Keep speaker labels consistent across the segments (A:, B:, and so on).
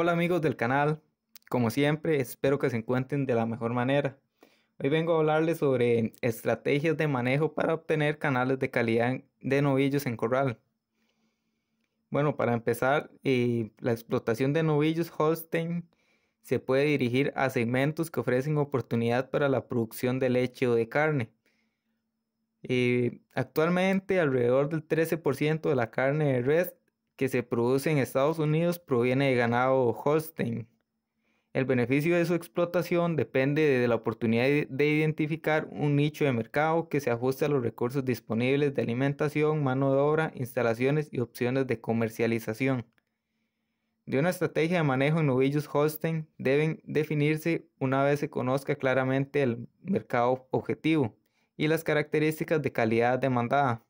A: Hola amigos del canal, como siempre espero que se encuentren de la mejor manera. Hoy vengo a hablarles sobre estrategias de manejo para obtener canales de calidad de novillos en corral. Bueno, para empezar, eh, la explotación de novillos Holstein se puede dirigir a segmentos que ofrecen oportunidad para la producción de leche o de carne. Eh, actualmente, alrededor del 13% de la carne de res que se produce en Estados Unidos proviene de ganado Holstein. El beneficio de su explotación depende de la oportunidad de identificar un nicho de mercado que se ajuste a los recursos disponibles de alimentación, mano de obra, instalaciones y opciones de comercialización. De una estrategia de manejo en novillos Holstein deben definirse una vez se conozca claramente el mercado objetivo y las características de calidad demandada.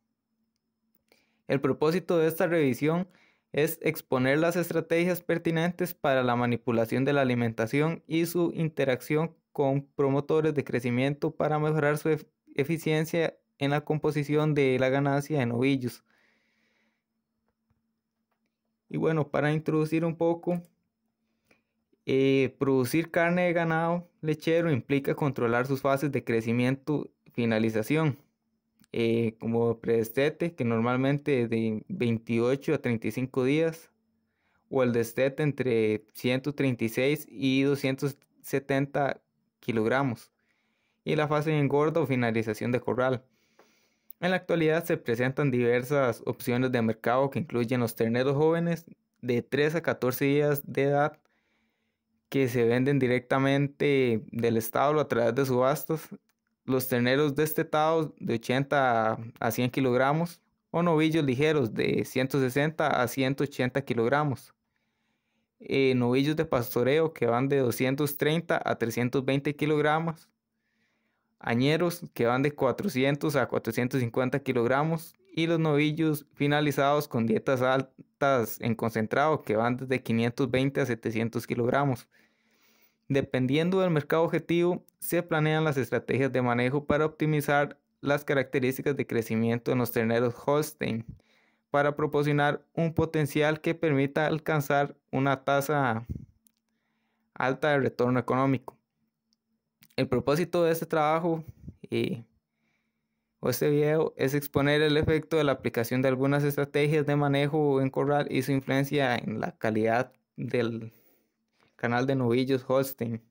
A: El propósito de esta revisión es exponer las estrategias pertinentes para la manipulación de la alimentación y su interacción con promotores de crecimiento para mejorar su eficiencia en la composición de la ganancia en ovillos. Y bueno, para introducir un poco, eh, producir carne de ganado lechero implica controlar sus fases de crecimiento y finalización. Eh, como predestete, que normalmente de 28 a 35 días, o el destete entre 136 y 270 kilogramos, y la fase de engorda o finalización de corral. En la actualidad se presentan diversas opciones de mercado que incluyen los terneros jóvenes de 3 a 14 días de edad que se venden directamente del establo a través de subastas los terneros destetados de 80 este a 100 kilogramos o novillos ligeros de 160 a 180 kilogramos. Eh, novillos de pastoreo que van de 230 a 320 kilogramos. Añeros que van de 400 a 450 kilogramos. Y los novillos finalizados con dietas altas en concentrado que van desde 520 a 700 kilogramos. Dependiendo del mercado objetivo, se planean las estrategias de manejo para optimizar las características de crecimiento en los terneros Holstein para proporcionar un potencial que permita alcanzar una tasa alta de retorno económico. El propósito de este trabajo eh, o este video es exponer el efecto de la aplicación de algunas estrategias de manejo en corral y su influencia en la calidad del Canal de Novillos Holstein.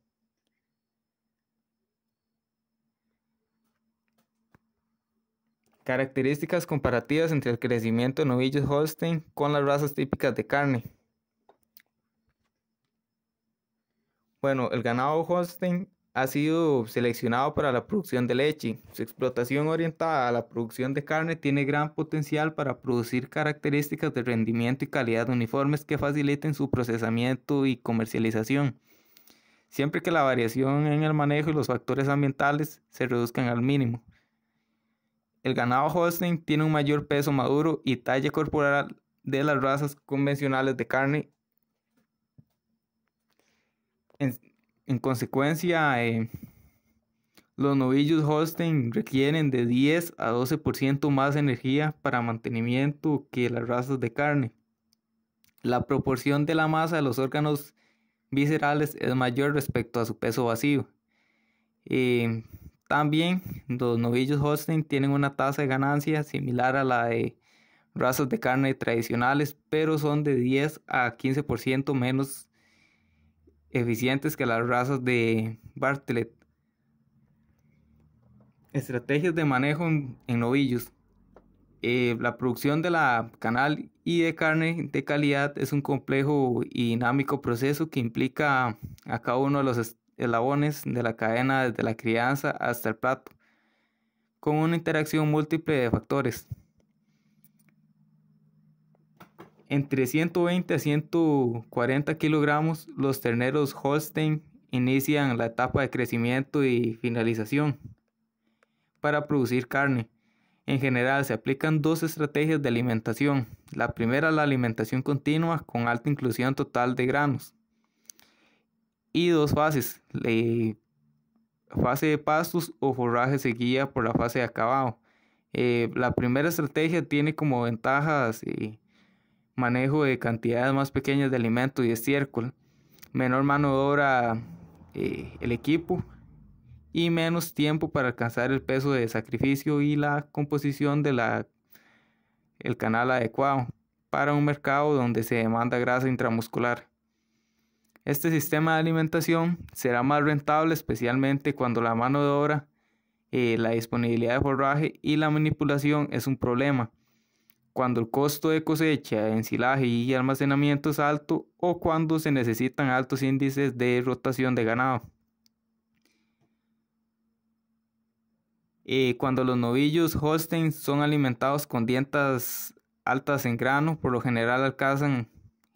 A: Características comparativas entre el crecimiento de novillos Holstein con las razas típicas de carne. Bueno, el ganado Holstein ha sido seleccionado para la producción de leche. Su explotación orientada a la producción de carne tiene gran potencial para producir características de rendimiento y calidad uniformes que faciliten su procesamiento y comercialización, siempre que la variación en el manejo y los factores ambientales se reduzcan al mínimo. El ganado Holstein tiene un mayor peso maduro y talla corporal de las razas convencionales de carne en consecuencia, eh, los novillos Holstein requieren de 10 a 12% más energía para mantenimiento que las razas de carne. La proporción de la masa de los órganos viscerales es mayor respecto a su peso vacío. Eh, también los novillos Holstein tienen una tasa de ganancia similar a la de razas de carne tradicionales, pero son de 10 a 15% menos eficientes que las razas de Bartlett. Estrategias de manejo en, novillos. Eh, la producción de la canal y de carne de calidad es un complejo y dinámico proceso que implica a cada uno de los eslabones de la cadena desde la crianza hasta el plato, con una interacción múltiple de factores. entre 120 a 140 kilogramos, los terneros Holstein inician la etapa de crecimiento y finalización para producir carne. En general se aplican dos estrategias de alimentación. La primera, la alimentación continua con alta inclusión total de granos. Y dos fases. La fase de pastos o forraje seguida por la fase de acabado. Eh, la primera estrategia tiene como ventajas eh, manejo de cantidades más pequeñas de alimento y estiércol, menor mano de obra eh, el equipo y menos tiempo para alcanzar el peso de sacrificio y la composición del el canal adecuado para un mercado donde se demanda grasa intramuscular. Este sistema de alimentación será más rentable especialmente cuando la mano de obra, eh, la disponibilidad de forraje y la manipulación es un problema cuando el costo de cosecha, ensilaje y almacenamiento es alto o cuando se necesitan altos índices de rotación de ganado. Eh, cuando los novillos Holstein son alimentados con dientas altas en grano, por lo general alcanzan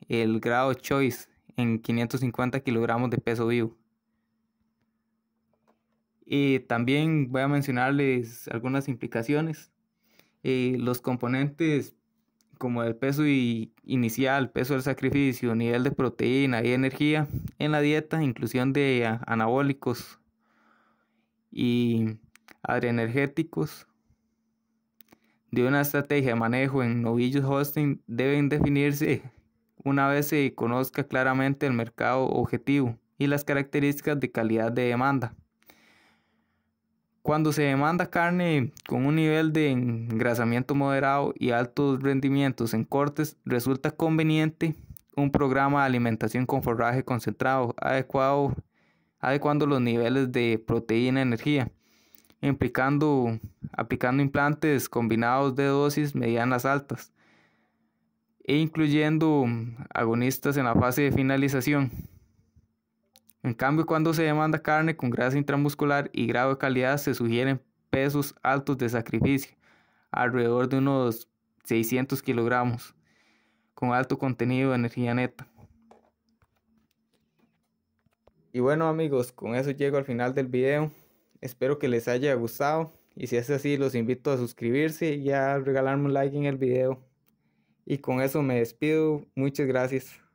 A: el grado choice en 550 kilogramos de peso vivo. Y eh, también voy a mencionarles algunas implicaciones. Eh, los componentes como el peso inicial, peso del sacrificio, nivel de proteína y energía en la dieta, inclusión de anabólicos y adrenergéticos de una estrategia de manejo en novillos hosting deben definirse una vez se conozca claramente el mercado objetivo y las características de calidad de demanda. Cuando se demanda carne con un nivel de engrasamiento moderado y altos rendimientos en cortes, resulta conveniente un programa de alimentación con forraje concentrado adecuado, adecuando los niveles de proteína y energía, aplicando implantes combinados de dosis medianas altas e incluyendo agonistas en la fase de finalización. En cambio, cuando se demanda carne con grasa intramuscular y grado de calidad, se sugieren pesos altos de sacrificio, alrededor de unos 600 kilogramos, con alto contenido de energía neta. Y bueno amigos, con eso llego al final del video. Espero que les haya gustado y si es así los invito a suscribirse y a regalarme un like en el video. Y con eso me despido. Muchas gracias.